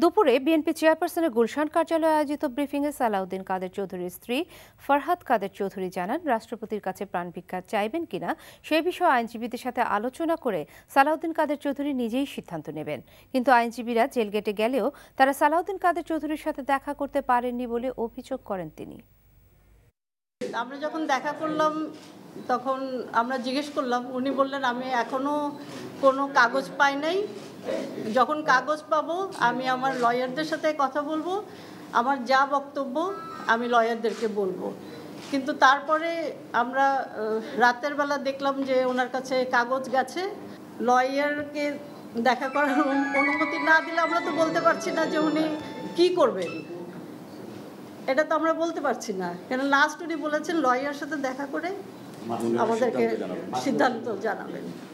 দুপুরে বিএনপি চেয়ারপারসনের গুলশান কার্যালয়ে আয়োজিত ব্রিফিংয়ে সালাউদ্দিন কাদের চৌধুরীর স্ত্রী ফরহাদ কাদের চৌধুরী জানান রাষ্ট্রপতির কাছে প্রাণভিক্ষা চাইবেন কিনা সে বিষয়ে আইনজীবীদের সাথে আলোচনা করে সালাউদ্দিন কাদের চৌধুরী নিজেই সিদ্ধান্ত নেবেন কিন্তু আইনজীবীরা জেলগেটে গেলেও তারা সালাউদ্দিন কাদের চৌধুরীর সাথে দেখা করতে পারেননি বলে অভিযোগ করেন তিনি আমরা যখন দেখা করলাম তখন আমরা জিজ্ঞেস করলাম উনি বললেন আমি এখনও কোনো কাগজ পাই নাই যখন কাগজ পাবো আমি আমার লয়ারদের সাথে কথা বলবো আমার যা বক্তব্য আমি লয়ারদেরকে বলবো কিন্তু তারপরে আমরা রাতের বেলা দেখলাম যে ওনার কাছে কাগজ গেছে লয়ারকে দেখা করার অনুমতি না দিলে আমরা তো বলতে পারছি না যে উনি কী করবেন এটা তো আমরা বলতে পারছি না কেন লাস্ট উনি বলেছেন লয়ার সাথে দেখা করে আমাদেরকে সিদ্ধান্ত জানাবেন